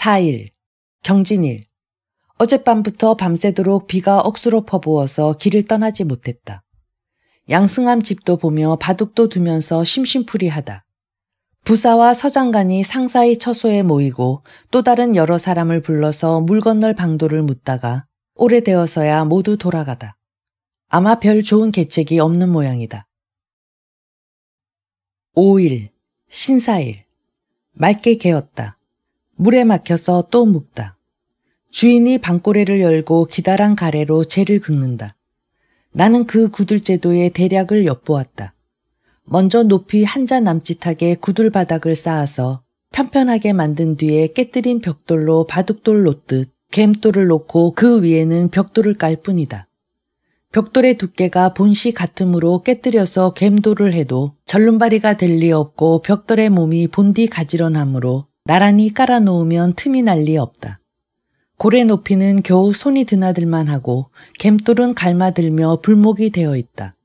4일, 경진일. 어젯밤부터 밤새도록 비가 억수로 퍼부어서 길을 떠나지 못했다. 양승암 집도 보며 바둑도 두면서 심심풀이하다. 부사와 서장관이 상사의 처소에 모이고 또 다른 여러 사람을 불러서 물 건널 방도를 묻다가 오래되어서야 모두 돌아가다. 아마 별 좋은 계책이 없는 모양이다. 5일, 신사일. 맑게 개었다. 물에 막혀서 또 묵다. 주인이 방꼬레를 열고 기다란 가래로 재를 긁는다. 나는 그 구들제도의 대략을 엿보았다. 먼저 높이 한자 남짓하게 구들바닥을 쌓아서 편편하게 만든 뒤에 깨뜨린 벽돌로 바둑돌 놓듯 갬돌을 놓고 그 위에는 벽돌을 깔 뿐이다. 벽돌의 두께가 본시 같음으로 깨뜨려서 갬돌을 해도 절름발이가 될 리 없고 벽돌의 몸이 본디 가지런하므로 나란히 깔아놓으면 틈이 날 리 없다. 고래 높이는 겨우 손이 드나들만 하고 갬돌은 갈마들며 불목이 되어 있다.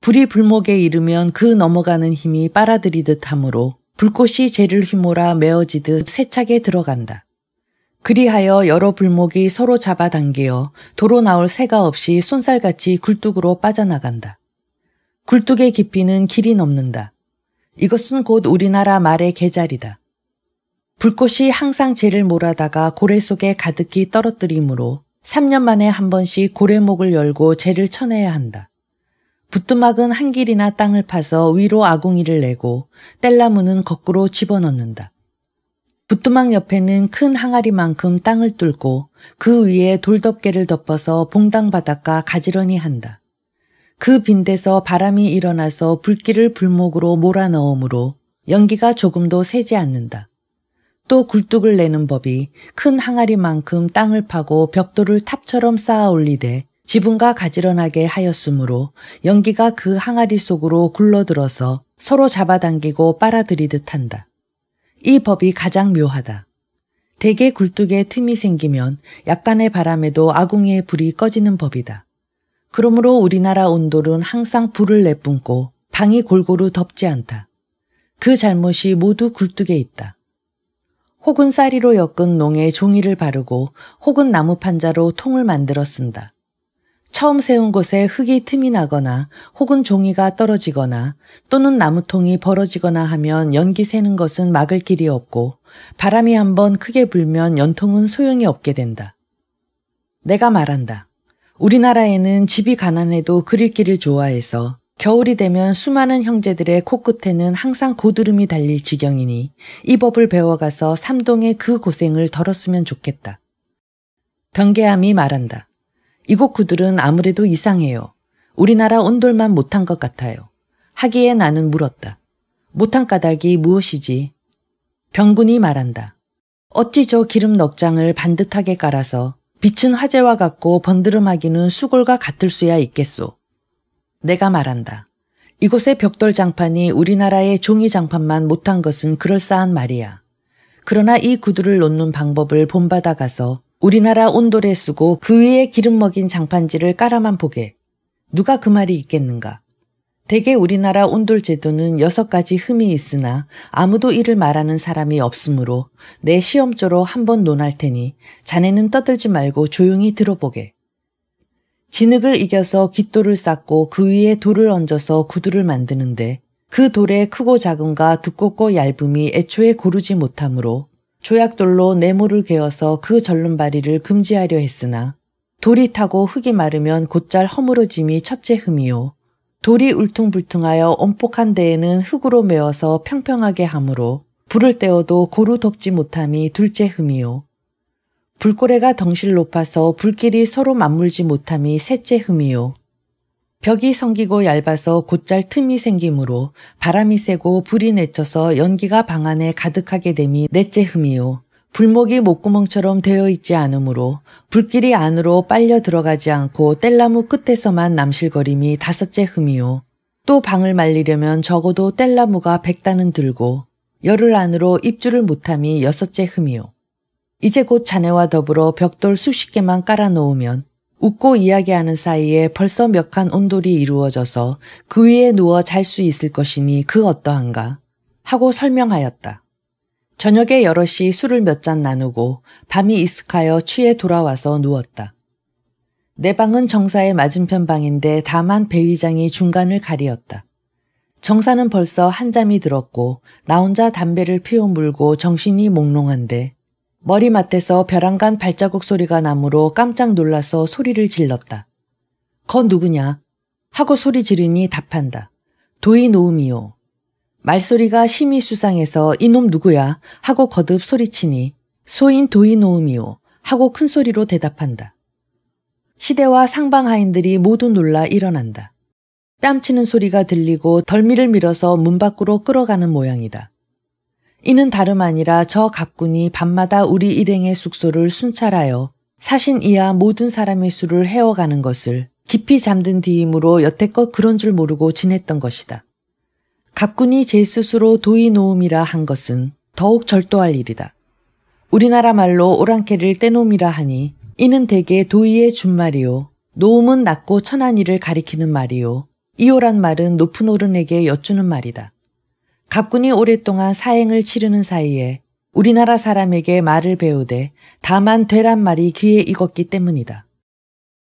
불이 불목에 이르면 그 넘어가는 힘이 빨아들이듯 하므로 불꽃이 재를 휘몰아 메어지듯 세차게 들어간다. 그리하여 여러 불목이 서로 잡아당겨 도로 나올 새가 없이 손살같이 굴뚝으로 빠져나간다. 굴뚝의 깊이는 길이 넘는다. 이것은 곧 우리나라 말의 계자리다 불꽃이 항상 쟤를 몰아다가 고래 속에 가득히 떨어뜨리므로 3년 만에 한 번씩 고래목을 열고 쟤를 쳐내야 한다. 부뚜막은 한 길이나 땅을 파서 위로 아궁이를 내고 땔나무는 거꾸로 집어넣는다. 부뚜막 옆에는 큰 항아리만큼 땅을 뚫고 그 위에 돌덮개를 덮어서 봉당 바닷가 가지런히 한다. 그 빈대서 바람이 일어나서 불길을 불목으로 몰아넣으므로 연기가 조금도 새지 않는다. 또 굴뚝을 내는 법이 큰 항아리만큼 땅을 파고 벽돌을 탑처럼 쌓아 올리되 지붕과 가지런하게 하였으므로 연기가 그 항아리 속으로 굴러들어서 서로 잡아당기고 빨아들이듯 한다. 이 법이 가장 묘하다. 대개 굴뚝에 틈이 생기면 약간의 바람에도 아궁이의 불이 꺼지는 법이다. 그러므로 우리나라 온돌은 항상 불을 내뿜고 방이 골고루 덥지 않다. 그 잘못이 모두 굴뚝에 있다. 혹은 쌀이로 엮은 농에 종이를 바르고 혹은 나무 판자로 통을 만들어 쓴다. 처음 세운 곳에 흙이 틈이 나거나 혹은 종이가 떨어지거나 또는 나무통이 벌어지거나 하면 연기 새는 것은 막을 길이 없고 바람이 한번 크게 불면 연통은 소용이 없게 된다. 내가 말한다. 우리나라에는 집이 가난해도 그릴 길을 좋아해서 겨울이 되면 수많은 형제들의 코끝에는 항상 고드름이 달릴 지경이니 이 법을 배워가서 삼동의 그 고생을 덜었으면 좋겠다. 변개함이 말한다. 이곳 구들은 아무래도 이상해요. 우리나라 온돌만 못한 것 같아요. 하기에 나는 물었다. 못한 까닭이 무엇이지? 병군이 말한다. 어찌 저 기름 넉장을 반듯하게 깔아서 빛은 화재와 같고 번드름하기는 수골과 같을 수야 있겠소. 내가 말한다. 이곳의 벽돌 장판이 우리나라의 종이 장판만 못한 것은 그럴싸한 말이야. 그러나 이 구두를 놓는 방법을 본받아 가서 우리나라 온돌에 쓰고 그 위에 기름 먹인 장판지를 깔아만 보게. 누가 그 말이 있겠는가? 대개 우리나라 온돌 제도는 여섯 가지 흠이 있으나 아무도 이를 말하는 사람이 없으므로 내 시험조로 한번 논할 테니 자네는 떠들지 말고 조용히 들어보게. 진흙을 이겨서 깃돌을 쌓고 그 위에 돌을 얹어서 구두를 만드는데 그 돌의 크고 작은과 두껍고 얇음이 애초에 고르지 못하므로 조약돌로 네모를 개어서 그 절름발이를 금지하려 했으나 돌이 타고 흙이 마르면 곧잘 허물어짐이 첫째 흠이요. 돌이 울퉁불퉁하여 엄폭한 데에는 흙으로 메어서 평평하게 하므로 불을 떼어도 고루 덮지 못함이 둘째 흠이요. 불고래가 덩실 높아서 불길이 서로 맞물지 못함이 셋째 흠이요. 벽이 성기고 얇아서 곧잘 틈이 생기므로 바람이 세고 불이 내쳐서 연기가 방 안에 가득하게 됨이 넷째 흠이요. 불목이 목구멍처럼 되어 있지 않으므로 불길이 안으로 빨려 들어가지 않고 땔나무 끝에서만 남실거림이 다섯째 흠이요. 또 방을 말리려면 적어도 땔나무가 백단은 들고 열흘 안으로 입주를 못함이 여섯째 흠이요. 이제 곧 자네와 더불어 벽돌 수십 개만 깔아놓으면 웃고 이야기하는 사이에 벌써 몇 칸 온돌이 이루어져서 그 위에 누워 잘 수 있을 것이니 그 어떠한가 하고 설명하였다. 저녁에 여럿이 술을 몇 잔 나누고 밤이 익숙하여 취해 돌아와서 누웠다. 내 방은 정사의 맞은편 방인데 다만 배위장이 중간을 가리었다. 정사는 벌써 한잠이 들었고 나 혼자 담배를 피워 물고 정신이 몽롱한데 머리맡에서 벼랑간 발자국 소리가 나므로 깜짝 놀라서 소리를 질렀다. 건 누구냐? 하고 소리 지르니 답한다. 도이노음이요. 말소리가 심히 수상해서 이놈 누구야? 하고 거듭 소리치니 소인 도이노음이요. 하고 큰 소리로 대답한다. 시대와 상방하인들이 모두 놀라 일어난다. 뺨치는 소리가 들리고 덜미를 밀어서 문 밖으로 끌어가는 모양이다. 이는 다름 아니라 저 갑군이 밤마다 우리 일행의 숙소를 순찰하여 사신 이하 모든 사람의 수를 헤어가는 것을 깊이 잠든 뒤이므로 여태껏 그런 줄 모르고 지냈던 것이다. 갑군이 제 스스로 도의노음이라 한 것은 더욱 절도할 일이다. 우리나라 말로 오랑캐를 떼놈이라 하니 이는 대개 도의의 준말이요. 노음은 낮고 천한 일을 가리키는 말이요. 이오란 말은 높은 어른에게 여쭈는 말이다. 갑군이 오랫동안 사행을 치르는 사이에 우리나라 사람에게 말을 배우되 다만 되란 말이 귀에 익었기 때문이다.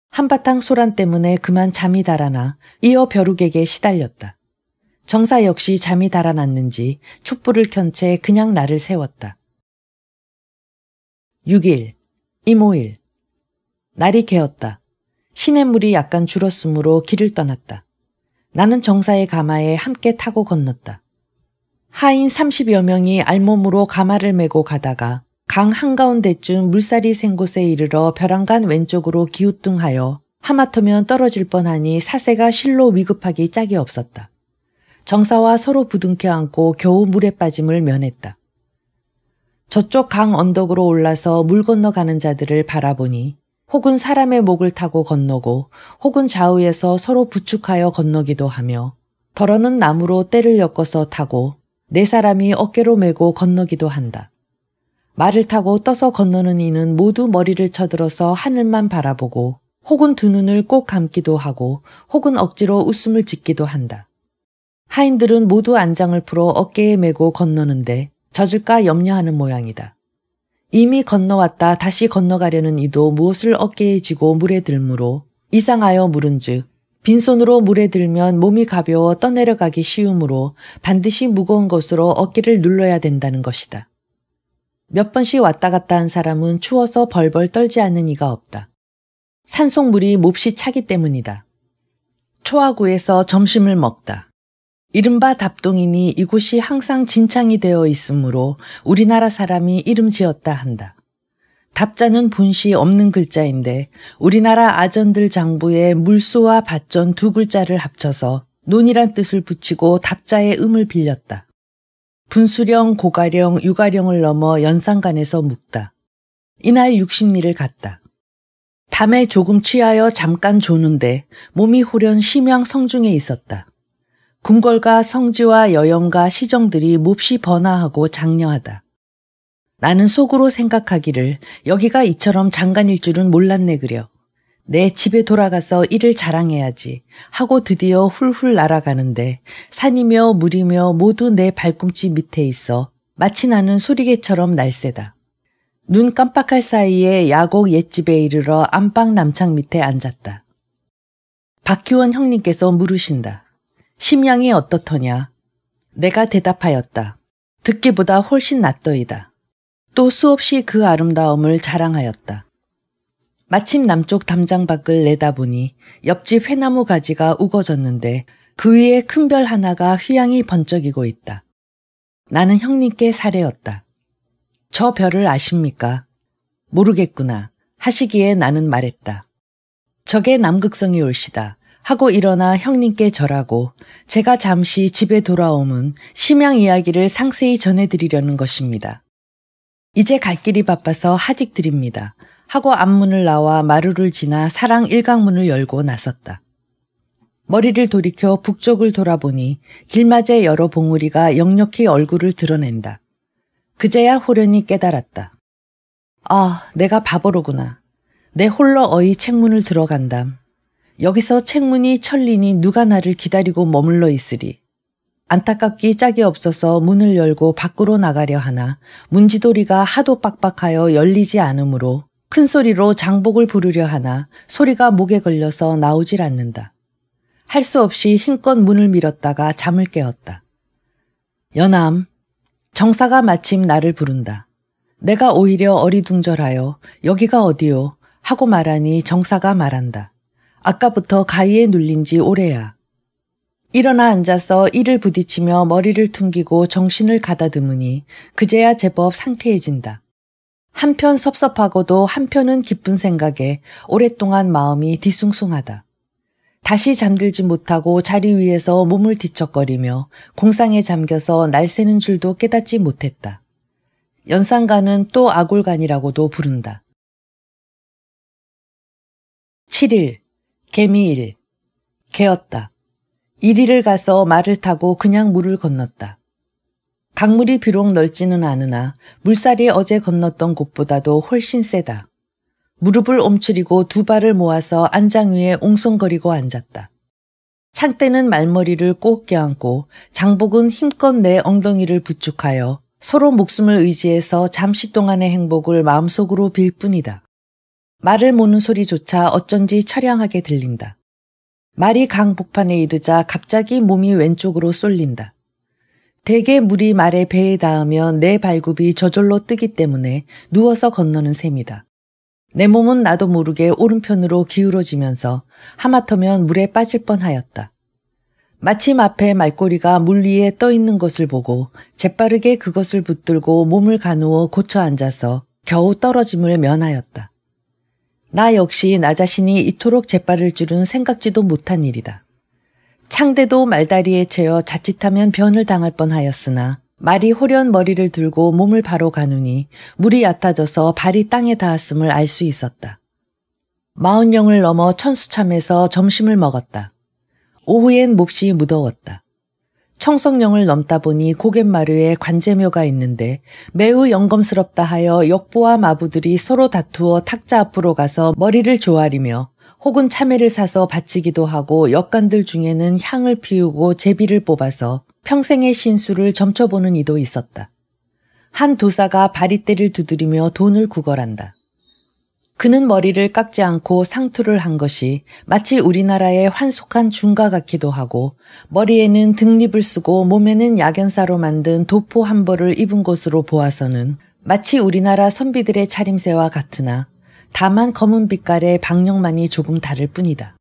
한바탕 소란 때문에 그만 잠이 달아나 이어 벼룩에게 시달렸다. 정사 역시 잠이 달아났는지 촛불을 켠 채 그냥 나를 세웠다. 6일, 이모일. 날이 개었다. 시냇물이 약간 줄었으므로 길을 떠났다. 나는 정사의 가마에 함께 타고 건넜다. 하인 30여 명이 알몸으로 가마를 메고 가다가 강 한가운데쯤 물살이 센 곳에 이르러 벼랑간 왼쪽으로 기우뚱하여 하마터면 떨어질 뻔하니 사세가 실로 위급하기 짝이 없었다. 정사와 서로 부둥켜 안고 겨우 물에 빠짐을 면했다. 저쪽 강 언덕으로 올라서 물 건너가는 자들을 바라보니 혹은 사람의 목을 타고 건너고 혹은 좌우에서 서로 부축하여 건너기도 하며 더러는 나무로 때를 엮어서 타고 네 사람이 어깨로 메고 건너기도 한다. 말을 타고 떠서 건너는 이는 모두 머리를 쳐들어서 하늘만 바라보고 혹은 두 눈을 꼭 감기도 하고 혹은 억지로 웃음을 짓기도 한다. 하인들은 모두 안장을 풀어 어깨에 메고 건너는데 젖을까 염려하는 모양이다. 이미 건너왔다 다시 건너가려는 이도 무엇을 어깨에 지고 물에 들므로 이상하여 물은즉 빈손으로 물에 들면 몸이 가벼워 떠내려가기 쉬우므로 반드시 무거운 것으로 어깨를 눌러야 된다는 것이다. 몇 번씩 왔다 갔다 한 사람은 추워서 벌벌 떨지 않는 이가 없다. 산속물이 몹시 차기 때문이다. 초하구에서 점심을 먹다. 이른바 답동이니 이곳이 항상 진창이 되어 있으므로 우리나라 사람이 이름 지었다 한다. 답자는 본시 없는 글자인데 우리나라 아전들 장부에 물소와 밭전 두 글자를 합쳐서 논이란 뜻을 붙이고 답자의 음을 빌렸다. 분수령, 고가령, 유가령을 넘어 연산간에서 묵다. 이날 60리를 갔다. 밤에 조금 취하여 잠깐 조는데 몸이 호련 심양 성중에 있었다. 궁궐과 성지와 여염과 시정들이 몹시 번화하고 장려하다. 나는 속으로 생각하기를 여기가 이처럼 장관일 줄은 몰랐네 그려. 내 집에 돌아가서 일을 자랑해야지 하고 드디어 훌훌 날아가는데 산이며 물이며 모두 내 발꿈치 밑에 있어 마치 나는 소리개처럼 날세다. 눈 깜빡할 사이에 야곡 옛집에 이르러 안방 남창 밑에 앉았다. 박희원 형님께서 물으신다. 심양이 어떻더냐? 내가 대답하였다. 듣기보다 훨씬 낫더이다. 또 수없이 그 아름다움을 자랑하였다. 마침 남쪽 담장 밖을 내다보니 옆집 회나무 가지가 우거졌는데 그 위에 큰 별 하나가 휘양이 번쩍이고 있다. 나는 형님께 사례였다. 저 별을 아십니까? 모르겠구나. 하시기에 나는 말했다. 저게 남극성이 올시다. 하고 일어나 형님께 절하고 제가 잠시 집에 돌아옴은 심양 이야기를 상세히 전해드리려는 것입니다. 이제 갈 길이 바빠서 하직 드립니다. 하고 앞문을 나와 마루를 지나 사랑 일각문을 열고 나섰다. 머리를 돌이켜 북쪽을 돌아보니 길맞에 여러 봉우리가 역력히 얼굴을 드러낸다. 그제야 호련히 깨달았다. 아, 내가 바보로구나. 내 홀로 어이 책문을 들어간담. 여기서 책문이 천리니 누가 나를 기다리고 머물러 있으리. 안타깝기 짝이 없어서 문을 열고 밖으로 나가려 하나 문지돌이가 하도 빡빡하여 열리지 않으므로 큰 소리로 장복을 부르려 하나 소리가 목에 걸려서 나오질 않는다. 할 수 없이 힘껏 문을 밀었다가 잠을 깨었다. 연암, 정사가 마침 나를 부른다. 내가 오히려 어리둥절하여 여기가 어디요? 하고 말하니 정사가 말한다. 아까부터 가위에 눌린 지 오래야. 일어나 앉아서 이를 부딪히며 머리를 퉁기고 정신을 가다듬으니 그제야 제법 상쾌해진다. 한편 섭섭하고도 한편은 기쁜 생각에 오랫동안 마음이 뒤숭숭하다. 다시 잠들지 못하고 자리 위에서 몸을 뒤척거리며 공상에 잠겨서 날새는 줄도 깨닫지 못했다. 연산간은 또 아골간이라고도 부른다. 7일 개미일 개었다. 이리를 가서 말을 타고 그냥 물을 건넜다. 강물이 비록 넓지는 않으나 물살이 어제 건넜던 곳보다도 훨씬 세다. 무릎을 움츠리고 두 발을 모아서 안장 위에 웅성거리고 앉았다. 창대는 말머리를 꼭 껴안고 장복은 힘껏 내 엉덩이를 부축하여 서로 목숨을 의지해서 잠시 동안의 행복을 마음속으로 빌 뿐이다. 말을 모는 소리조차 어쩐지 처량하게 들린다. 말이 강복판에 이르자 갑자기 몸이 왼쪽으로 쏠린다. 대개 물이 말의 배에 닿으면 내 발굽이 저절로 뜨기 때문에 누워서 건너는 셈이다. 내 몸은 나도 모르게 오른편으로 기울어지면서 하마터면 물에 빠질 뻔하였다. 마침 앞에 말꼬리가 물 위에 떠 있는 것을 보고 재빠르게 그것을 붙들고 몸을 가누어 고쳐 앉아서 겨우 떨어짐을 면하였다. 나 역시 나 자신이 이토록 재빠를 줄은 생각지도 못한 일이다. 창대도 말다리에 채어 자칫하면 변을 당할 뻔하였으나 말이 호련 머리를 들고 몸을 바로 가누니 물이 얕아져서 발이 땅에 닿았음을 알 수 있었다. 마흔영을 넘어 천수참에서 점심을 먹었다. 오후엔 몹시 무더웠다. 청성령을 넘다 보니 고갯마루에 관제묘가 있는데 매우 영검스럽다 하여 역부와 마부들이 서로 다투어 탁자 앞으로 가서 머리를 조아리며 혹은 참외를 사서 바치기도 하고 역간들 중에는 향을 피우고 제비를 뽑아서 평생의 신수를 점쳐보는 이도 있었다. 한 도사가 바리떼를 두드리며 돈을 구걸한다. 그는 머리를 깎지 않고 상투를 한 것이 마치 우리나라의 환속한 중가 같기도 하고 머리에는 등립을 쓰고 몸에는 약연사로 만든 도포 한 벌을 입은 것으로 보아서는 마치 우리나라 선비들의 차림새와 같으나 다만 검은 빛깔의 방역만이 조금 다를 뿐이다.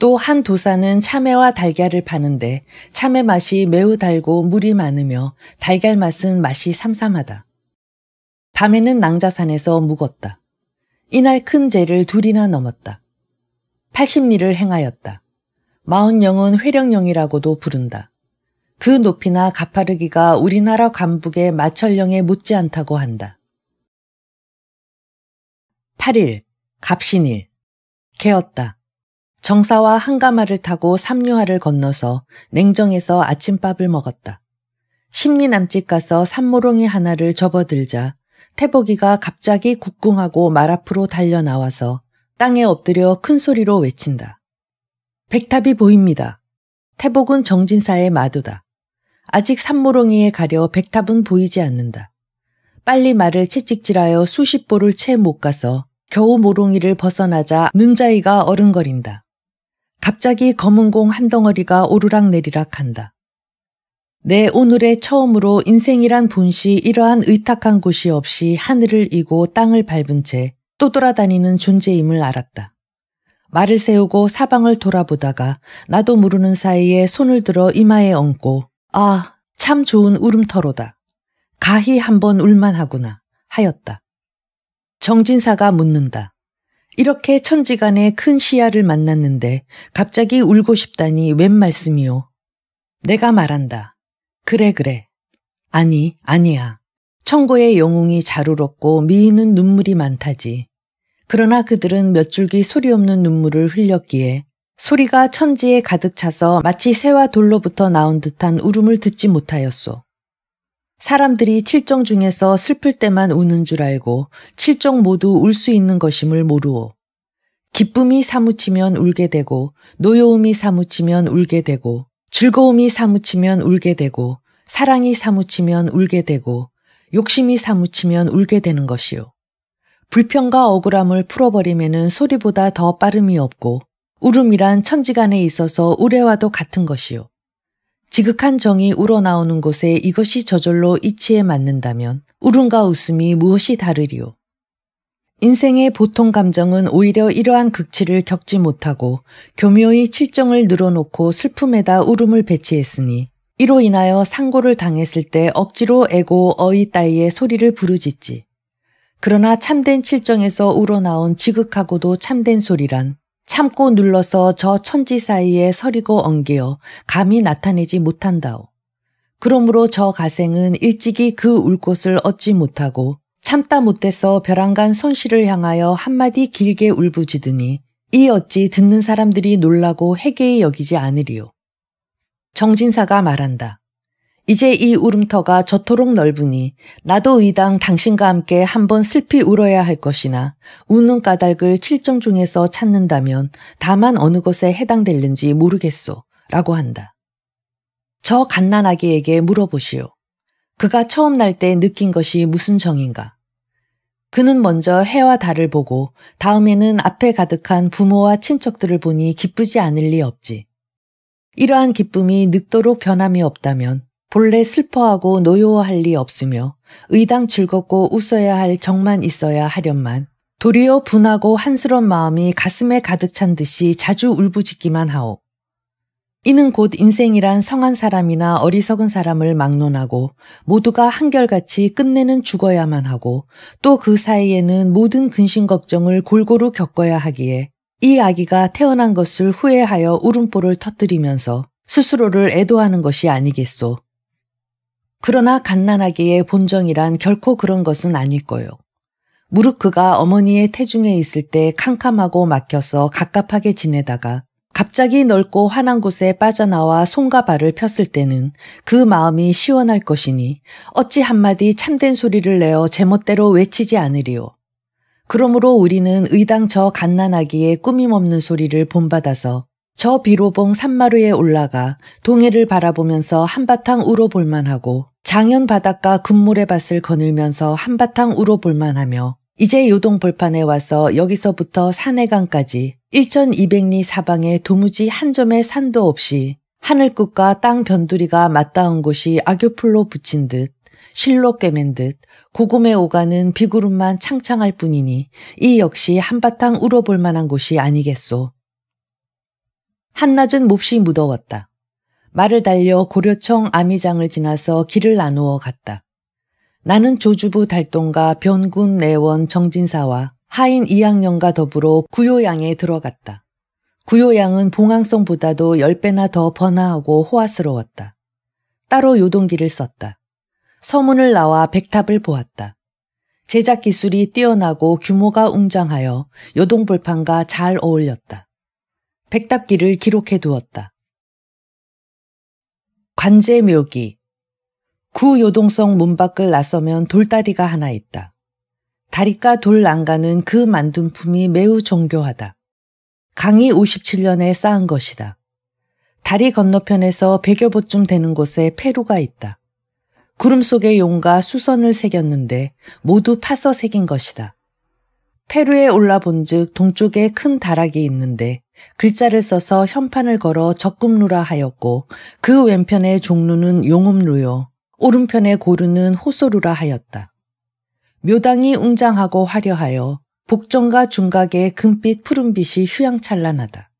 또 한 도사는 참외와 달걀을 파는데 참외 맛이 매우 달고 물이 많으며 달걀 맛은 맛이 삼삼하다. 밤에는 낭자산에서 묵었다. 이날 큰 죄를 둘이나 넘었다. 80리를 행하였다. 마흔영은 회령령이라고도 부른다. 그 높이나 가파르기가 우리나라 간북의 마철령에 못지않다고 한다. 8일 갑신일 개었다. 정사와 한가마를 타고 삼류화를 건너서 냉정에서 아침밥을 먹었다. 심리 남집 가서 산모롱이 하나를 접어들자 태복이가 갑자기 국궁하고 말 앞으로 달려 나와서 땅에 엎드려 큰 소리로 외친다. 백탑이 보입니다. 태복은 정진사의 마두다. 아직 산모롱이에 가려 백탑은 보이지 않는다. 빨리 말을 채찍질하여 수십 보를 채 못 가서 겨우 모롱이를 벗어나자 눈자이가 어른거린다. 갑자기 검은 공 한 덩어리가 오르락 내리락 한다. 내 오늘의 처음으로 인생이란 본시 이러한 의탁한 곳이 없이 하늘을 이고 땅을 밟은 채 떠돌아다니는 존재임을 알았다. 말을 세우고 사방을 돌아보다가 나도 모르는 사이에 손을 들어 이마에 얹고 아, 참 좋은 울음터로다. 가히 한번 울만 하구나 하였다. 정진사가 묻는다. 이렇게 천지간에 큰 시야를 만났는데 갑자기 울고 싶다니 웬 말씀이오. 내가 말한다. 그래, 그래. 아니, 아니야. 천고의 영웅이 자루롭고 미인은 눈물이 많다지. 그러나 그들은 몇 줄기 소리 없는 눈물을 흘렸기에 소리가 천지에 가득 차서 마치 새와 돌로부터 나온 듯한 울음을 듣지 못하였소. 사람들이 칠정 중에서 슬플 때만 우는 줄 알고 칠정 모두 울 수 있는 것임을 모르오. 기쁨이 사무치면 울게 되고 노여움이 사무치면 울게 되고 즐거움이 사무치면 울게 되고 사랑이 사무치면 울게 되고 욕심이 사무치면 울게 되는 것이요. 불평과 억울함을 풀어버리면 소리보다 더 빠름이 없고 울음이란 천지간에 있어서 우레와도 같은 것이요. 지극한 정이 우러나오는 곳에 이것이 저절로 이치에 맞는다면 울음과 웃음이 무엇이 다르리요. 인생의 보통 감정은 오히려 이러한 극치를 겪지 못하고 교묘히 칠정을 늘어놓고 슬픔에다 울음을 배치했으니 이로 인하여 상고를 당했을 때 억지로 애고 어이 따위의 소리를 부르짖지. 그러나 참된 칠정에서 우러나온 지극하고도 참된 소리란 참고 눌러서 저 천지 사이에 서리고 엉겨 감히 나타내지 못한다오. 그러므로 저 가생은 일찍이 그 울 곳을 얻지 못하고 참다 못해서 벼랑간 손실을 향하여 한마디 길게 울부짖으니 이 어찌 듣는 사람들이 놀라고 해계히 여기지 않으리요. 정진사가 말한다. 이제 이 울음터가 저토록 넓으니 나도 의당 당신과 함께 한번 슬피 울어야 할 것이나 우는 까닭을 칠정 중에서 찾는다면 다만 어느 것에 해당될는지 모르겠소. 라고 한다. 저 갓난아기에게 물어보시오. 그가 처음 날 때 느낀 것이 무슨 정인가? 그는 먼저 해와 달을 보고 다음에는 앞에 가득한 부모와 친척들을 보니 기쁘지 않을 리 없지. 이러한 기쁨이 늙도록 변함이 없다면 본래 슬퍼하고 노여워할 리 없으며 의당 즐겁고 웃어야 할 정만 있어야 하련만 도리어 분하고 한스러운 마음이 가슴에 가득 찬 듯이 자주 울부짖기만 하오. 이는 곧 인생이란 성한 사람이나 어리석은 사람을 막론하고 모두가 한결같이 끝내는 죽어야만 하고 또 그 사이에는 모든 근심 걱정을 골고루 겪어야 하기에 이 아기가 태어난 것을 후회하여 울음보를 터뜨리면서 스스로를 애도하는 것이 아니겠소. 그러나 갓난아기의 본정이란 결코 그런 것은 아닐 거요. 무르크가 어머니의 태중에 있을 때 캄캄하고 막혀서 갑갑하게 지내다가 갑자기 넓고 환한 곳에 빠져나와 손과 발을 폈을 때는 그 마음이 시원할 것이니 어찌 한마디 참된 소리를 내어 제멋대로 외치지 않으리오. 그러므로 우리는 의당 저 갓난아기의 꾸밈없는 소리를 본받아서 저 비로봉 산마루에 올라가 동해를 바라보면서 한바탕 울어볼만하고 장현 바닷가 금모래밭을 거닐면서 한바탕 울어볼만하며 이제 요동 벌판에 와서 여기서부터 산해강까지 1200리 사방에 도무지 한 점의 산도 없이 하늘끝과 땅 변두리가 맞닿은 곳이 악교풀로 붙인 듯 실로 꿰맨 듯 고금에 오가는 비구름만 창창할 뿐이니 이 역시 한바탕 울어볼 만한 곳이 아니겠소. 한낮은 몹시 무더웠다. 말을 달려 고려청 아미장을 지나서 길을 나누어 갔다. 나는 조주부 달동과 변군 내원 정진사와 하인 2학년과 더불어 구요양에 들어갔다. 구요양은 봉황성보다도 10배나 더 번화하고 호화스러웠다. 따로 요동기를 썼다. 서문을 나와 백탑을 보았다. 제작 기술이 뛰어나고 규모가 웅장하여 요동불판과 잘 어울렸다. 백답기를 기록해 두었다. 관제묘기 구요동성 문 밖을 나서면 돌다리가 하나 있다. 다리가 돌 안가는 그 만둔품이 매우 정교하다. 강이 57년에 쌓은 것이다. 다리 건너편에서 백여 보쯤 되는 곳에 페루가 있다. 구름 속에 용과 수선을 새겼는데 모두 파서 새긴 것이다. 페루에 올라본 즉 동쪽에 큰 다락이 있는데 글자를 써서 현판을 걸어 적금루라 하였고 그 왼편의 종루는 용음루요. 오른편에 고르는 호소루라 하였다. 묘당이 웅장하고 화려하여 복정과 중각의 금빛 푸른빛이 휴양찬란하다.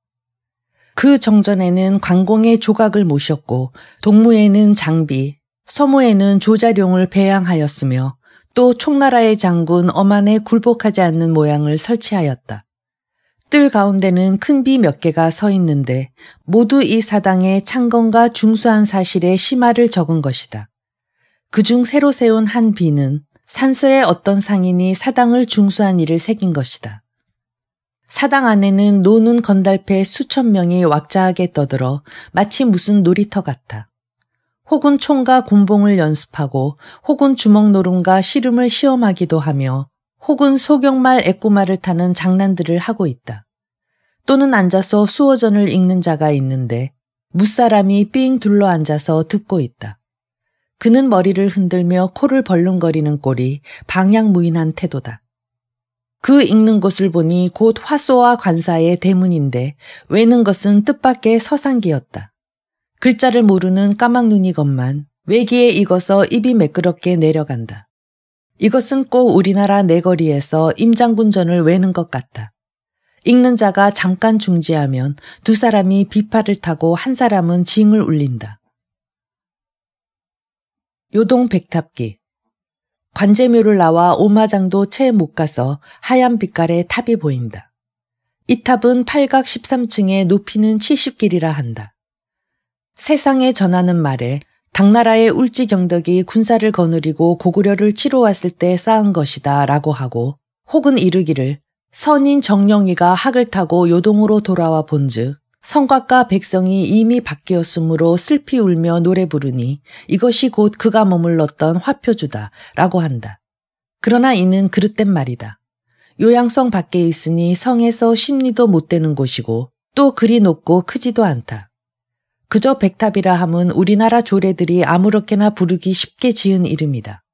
그 정전에는 관공의 조각을 모셨고 동무에는 장비, 서무에는 조자룡을 배양하였으며 또 총나라의 장군 어만에 굴복하지 않는 모양을 설치하였다. 뜰 가운데는 큰 비 몇 개가 서 있는데 모두 이사당에 창건과 중수한 사실의 심화를 적은 것이다. 그중 새로 세운 한 비는 산서의 어떤 상인이 사당을 중수한 일을 새긴 것이다. 사당 안에는 노는 건달패 수천 명이 왁자하게 떠들어 마치 무슨 놀이터 같다. 혹은 총과 곤봉을 연습하고 혹은 주먹노름과 씨름을 시험하기도 하며 혹은 소경말 애꾸마를 타는 장난들을 하고 있다. 또는 앉아서 수어전을 읽는 자가 있는데 무사람이 삥 둘러앉아서 듣고 있다. 그는 머리를 흔들며 코를 벌렁거리는 꼴이 방향무인한 태도다. 그 읽는 곳을 보니 곧 화소와 관사의 대문인데 외는 것은 뜻밖의 서상기였다. 글자를 모르는 까막눈이건만 외기에 익어서 입이 매끄럽게 내려간다. 이것은 꼭 우리나라 내거리에서 임장군전을 외는 것 같다. 읽는 자가 잠깐 중지하면 두 사람이 비파를 타고 한 사람은 징을 울린다. 요동 백탑기. 관제묘를 나와 오마장도 채 못 가서 하얀 빛깔의 탑이 보인다. 이 탑은 팔각 13층에 높이는 70길이라 한다. 세상에 전하는 말에 당나라의 울지경덕이 군사를 거느리고 고구려를 치러 왔을 때 쌓은 것이다 라고 하고 혹은 이르기를 선인 정령이가 학을 타고 요동으로 돌아와 본즉 성곽과 백성이 이미 바뀌었으므로 슬피 울며 노래 부르니 이것이 곧 그가 머물렀던 화표주다 라고 한다. 그러나 이는 그릇된 말이다. 요양성 밖에 있으니 성에서 심리도 못 되는 곳이고 또 그리 높고 크지도 않다. 그저 백탑이라 함은 우리나라 조례들이 아무렇게나 부르기 쉽게 지은 이름이다.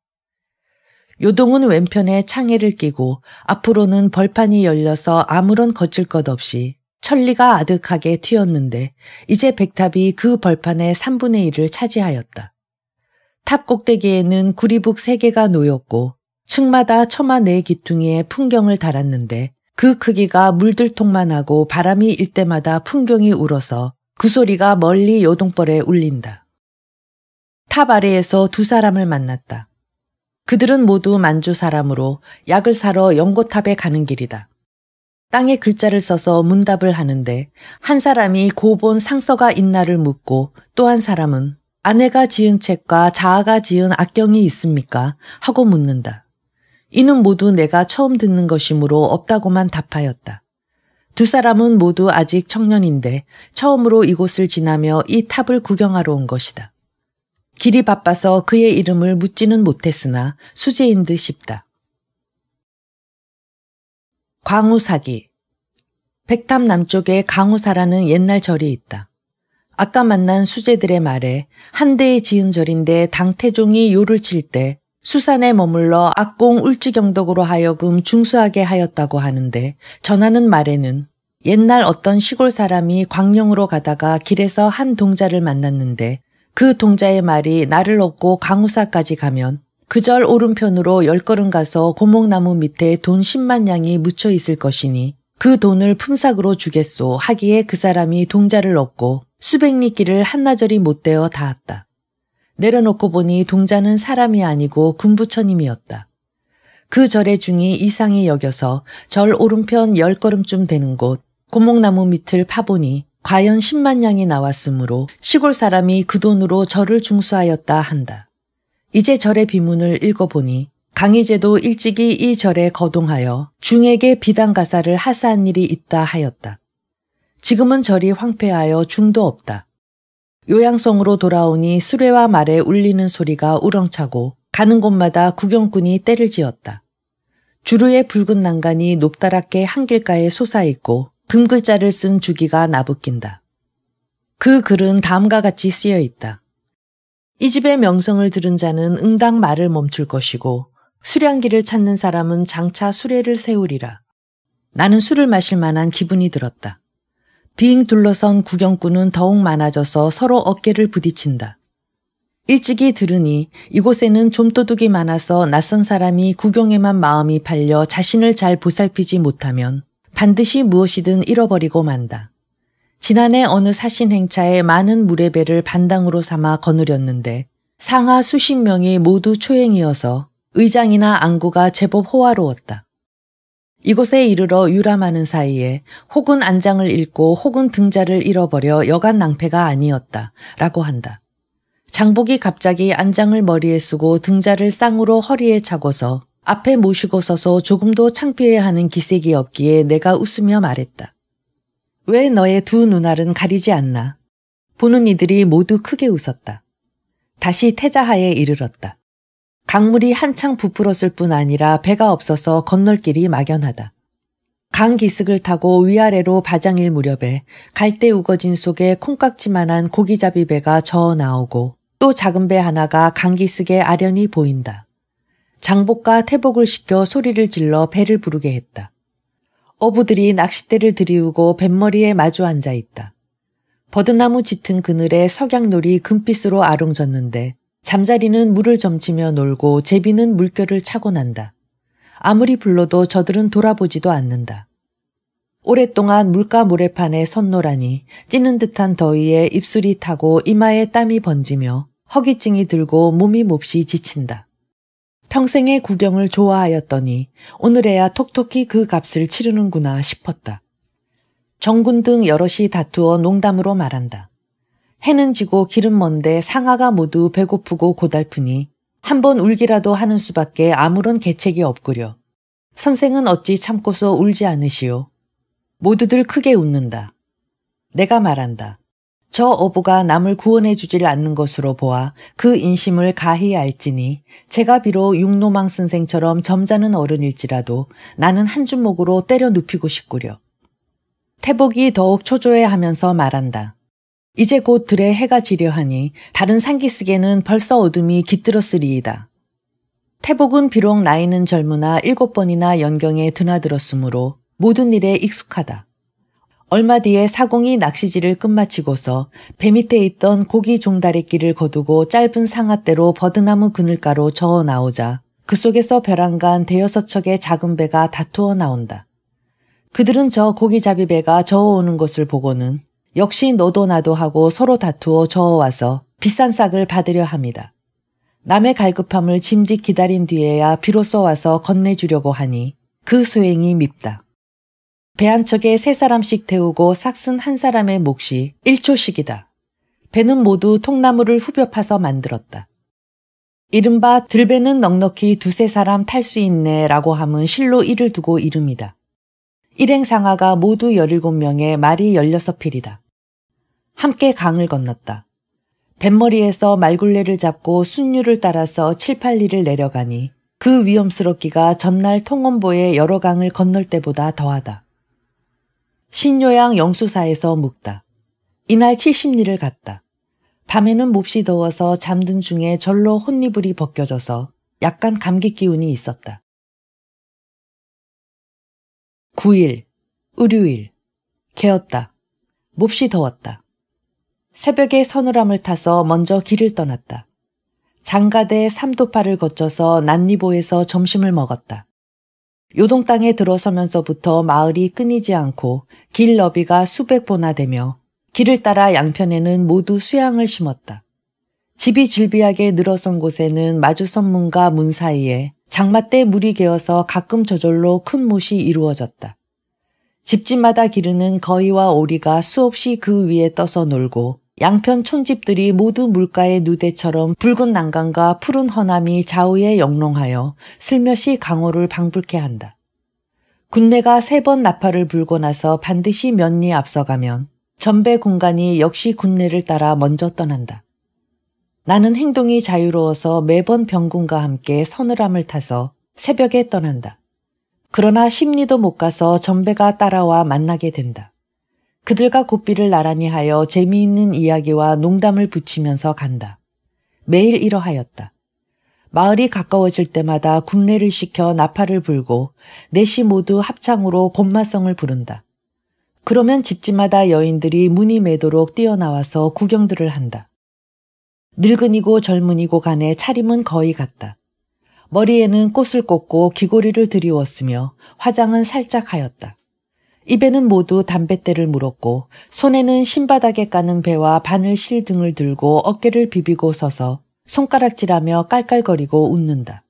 요동은 왼편에 창해를 끼고 앞으로는 벌판이 열려서 아무런 거칠 것 없이 천리가 아득하게 튀었는데 이제 백탑이 그 벌판의 3분의 1을 차지하였다. 탑 꼭대기에는 구리북 3개가 놓였고 층마다 처마 네 기퉁에 풍경을 달았는데 그 크기가 물들통만 하고 바람이 일 때마다 풍경이 울어서 그 소리가 멀리 요동벌에 울린다. 탑 아래에서 두 사람을 만났다. 그들은 모두 만주 사람으로 약을 사러 연고탑에 가는 길이다. 땅에 글자를 써서 문답을 하는데 한 사람이 고본 상서가 있나를 묻고 또 한 사람은 아내가 지은 책과 자아가 지은 악경이 있습니까? 하고 묻는다. 이는 모두 내가 처음 듣는 것이므로 없다고만 답하였다. 두 사람은 모두 아직 청년인데 처음으로 이곳을 지나며 이 탑을 구경하러 온 것이다. 길이 바빠서 그의 이름을 묻지는 못했으나 수제인 듯 싶다. 광우사기. 백탑 남쪽에 강우사라는 옛날 절이 있다. 아까 만난 수제들의 말에 한대에 지은 절인데 당태종이 요를 칠 때 수산에 머물러 악공 울지경덕으로 하여금 중수하게 하였다고 하는데 전하는 말에는 옛날 어떤 시골 사람이 광령으로 가다가 길에서 한 동자를 만났는데 그 동자의 말이 나를 업고 강우사까지 가면 그절 오른편으로 열 걸음 가서 고목나무 밑에 돈 10만 냥이 묻혀 있을 것이니 그 돈을 품삯으로 주겠소 하기에 그 사람이 동자를 얻고 수백 리 길을 한나절이 못되어 닿았다. 내려놓고 보니 동자는 사람이 아니고 군부처님이었다. 그 절의 중이 이상히 여겨서 절 오른편 열 걸음쯤 되는 곳 고목나무 밑을 파보니 과연 10만 냥이 나왔으므로 시골 사람이 그 돈으로 절을 중수하였다 한다. 이제 절의 비문을 읽어보니 강희제도 일찍이 이 절에 거동하여 중에게 비단가사를 하사한 일이 있다 하였다. 지금은 절이 황폐하여 중도 없다. 요양성으로 돌아오니 수레와 말에 울리는 소리가 우렁차고 가는 곳마다 구경꾼이 때를 지었다. 주루의 붉은 난간이 높다랗게 한길가에 솟아있고 금글자를 쓴 주기가 나부낀다. 그 글은 다음과 같이 쓰여 있다. 이 집의 명성을 들은 자는 응당 말을 멈출 것이고 수량기를 찾는 사람은 장차 수레를 세우리라. 나는 술을 마실 만한 기분이 들었다. 빙 둘러선 구경꾼은 더욱 많아져서 서로 어깨를 부딪힌다. 일찍이 들으니 이곳에는 좀도둑이 많아서 낯선 사람이 구경에만 마음이 팔려 자신을 잘 보살피지 못하면 반드시 무엇이든 잃어버리고 만다. 지난해 어느 사신 행차에 많은 무례배를 반당으로 삼아 거느렸는데 상하 수십 명이 모두 초행이어서 의장이나 안구가 제법 호화로웠다. 이곳에 이르러 유람하는 사이에 혹은 안장을 잃고 혹은 등자를 잃어버려 여간 낭패가 아니었다. 라고 한다. 장복이 갑자기 안장을 머리에 쓰고 등자를 쌍으로 허리에 차고서 앞에 모시고 서서 조금도 창피해하는 기색이 없기에 내가 웃으며 말했다. 왜 너의 두 눈알은 가리지 않나. 보는 이들이 모두 크게 웃었다. 다시 태자하에 이르렀다. 강물이 한창 부풀었을 뿐 아니라 배가 없어서 건널길이 막연하다. 강 기슭을 타고 위아래로 바장일 무렵에 갈대 우거진 속에 콩깍지만한 고기잡이 배가 저어 나오고 또 작은 배 하나가 강 기슭에 아련히 보인다. 장복과 태복을 시켜 소리를 질러 배를 부르게 했다. 어부들이 낚싯대를 들이우고 뱃머리에 마주 앉아 있다. 버드나무 짙은 그늘에 석양놀이 금빛으로 아롱졌는데 잠자리는 물을 점치며 놀고 제비는 물결을 차고 난다. 아무리 불러도 저들은 돌아보지도 않는다. 오랫동안 물가 모래판에 선노라니 찌는 듯한 더위에 입술이 타고 이마에 땀이 번지며 허기증이 들고 몸이 몹시 지친다. 평생의 구경을 좋아하였더니 오늘에야 톡톡히 그 값을 치르는구나 싶었다. 정군 등 여럿이 다투어 농담으로 말한다. 해는 지고 기름 먼데 상아가 모두 배고프고 고달프니 한 번 울기라도 하는 수밖에 아무런 계책이 없구려. 선생은 어찌 참고서 울지 않으시오. 모두들 크게 웃는다. 내가 말한다. 저 어부가 남을 구원해 주질 않는 것으로 보아 그 인심을 가히 알지니 제가 비록 육노망 선생처럼 점잖은 어른일지라도 나는 한 주먹으로 때려 눕히고 싶구려. 태복이 더욱 초조해하면서 말한다. 이제 곧 들에 해가 지려 하니 다른 산기슭에는 벌써 어둠이 깃들었으리이다. 태복은 비록 나이는 젊으나 일곱 번이나 연경에 드나들었으므로 모든 일에 익숙하다. 얼마 뒤에 사공이 낚시질을 끝마치고서 배 밑에 있던 고기 종다리끼를 거두고 짧은 상아대로 버드나무 그늘가로 저어 나오자 그 속에서 벼랑간 대여섯 척의 작은 배가 다투어 나온다. 그들은 저 고기잡이 배가 저어오는 것을 보고는 역시 너도 나도 하고 서로 다투어 저어와서 비싼 싹을 받으려 합니다. 남의 갈급함을 짐짓 기다린 뒤에야 비로소 와서 건네주려고 하니 그 소행이 밉다. 배한 척에 세 사람씩 태우고 삭슨 한 사람의 몫이 1초씩이다. 배는 모두 통나무를 후벼 파서 만들었다. 이른바 들배는 넉넉히 두세 사람 탈 수 있네 라고 함은 실로 이를 두고 이름이다. 일행 상하가 모두 17명에 말이 16필이다. 함께 강을 건넜다. 뱃머리에서 말굴레를 잡고 순류를 따라서 7, 8리를 내려가니 그 위험스럽기가 전날 통원보에 여러 강을 건널 때보다 더하다. 신요양 영수사에서 묵다. 이날 70리를 갔다. 밤에는 몹시 더워서 잠든 중에 절로 혼니불이 벗겨져서 약간 감기 기운이 있었다. 9일, 의류일, 개었다. 몹시 더웠다. 새벽에 서늘함을 타서 먼저 길을 떠났다. 장가대 삼도파를 거쳐서 난리보에서 점심을 먹었다. 요동 땅에 들어서면서부터 마을이 끊이지 않고 길 너비가 수백 보나 되며 길을 따라 양편에는 모두 수양을 심었다. 집이 질비하게 늘어선 곳에는 마주선 문과 문 사이에 장마 때 물이 개어서 가끔 저절로 큰 못이 이루어졌다. 집집마다 기르는 거위와 오리가 수없이 그 위에 떠서 놀고 양편 촌집들이 모두 물가의 누대처럼 붉은 난간과 푸른 허남이 좌우에 영롱하여 슬며시 강호를 방불케 한다. 군내가세 번 나팔을 불고 나서 반드시 면리 앞서가면 전배 공간이 역시 군내를 따라 먼저 떠난다. 나는 행동이 자유로워서 매번 병군과 함께 서늘함을 타서 새벽에 떠난다. 그러나 심리도 못 가서 전배가 따라와 만나게 된다. 그들과 고삐를 나란히 하여 재미있는 이야기와 농담을 붙이면서 간다. 매일 이러하였다. 마을이 가까워질 때마다 군례를 시켜 나팔을 불고 넷이 모두 합창으로 곰마성을 부른다. 그러면 집집마다 여인들이 문이 매도록 뛰어나와서 구경들을 한다. 늙은이고 젊은이고 간에 차림은 거의 같다. 머리에는 꽃을 꽂고 귀고리를 들이웠으며 화장은 살짝 하였다. 입에는 모두 담뱃대를 물었고 손에는 신바닥에 까는 배와 바늘실 등을 들고 어깨를 비비고 서서 손가락질하며 깔깔거리고 웃는다.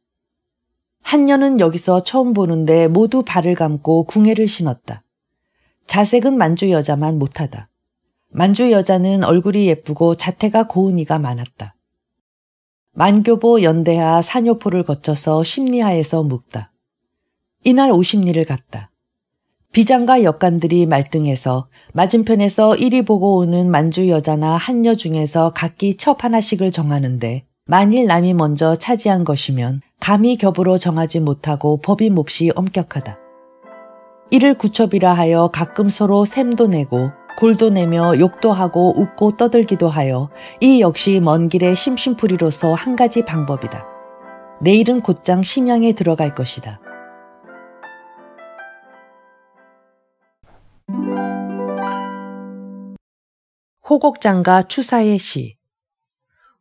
한녀는 여기서 처음 보는데 모두 발을 감고 궁예를 신었다. 자색은 만주 여자만 못하다. 만주 여자는 얼굴이 예쁘고 자태가 고은이가 많았다. 만교보 연대하 사녀포를 거쳐서 심리하에서 묵다. 이날 오십리를 갔다. 비장과 역관들이 말등해서 맞은편에서 이리 보고 오는 만주 여자나 한녀 중에서 각기 첩 하나씩을 정하는데 만일 남이 먼저 차지한 것이면 감히 겹으로 정하지 못하고 법이 몹시 엄격하다. 이를 구첩이라 하여 가끔 서로 샘도 내고 골도 내며 욕도 하고 웃고 떠들기도 하여 이 역시 먼 길의 심심풀이로서 한 가지 방법이다. 내일은 곧장 심양에 들어갈 것이다. 호곡장과 추사의 시.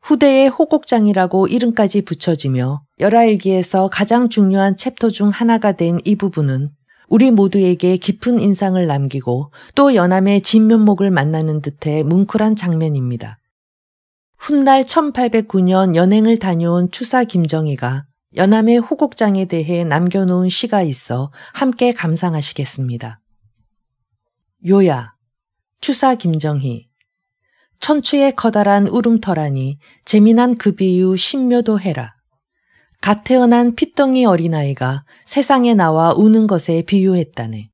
후대의 호곡장이라고 이름까지 붙여지며 열하일기에서 가장 중요한 챕터 중 하나가 된 이 부분은 우리 모두에게 깊은 인상을 남기고 또 연암의 진면목을 만나는 듯해 뭉클한 장면입니다. 훗날 1809년 연행을 다녀온 추사 김정희가 연암의 호곡장에 대해 남겨놓은 시가 있어 함께 감상하시겠습니다. 요야, 추사 김정희 천추의 커다란 울음터라니 재미난 그비유 신묘도 해라. 갓 태어난 핏덩이 어린아이가 세상에 나와 우는 것에 비유했다네.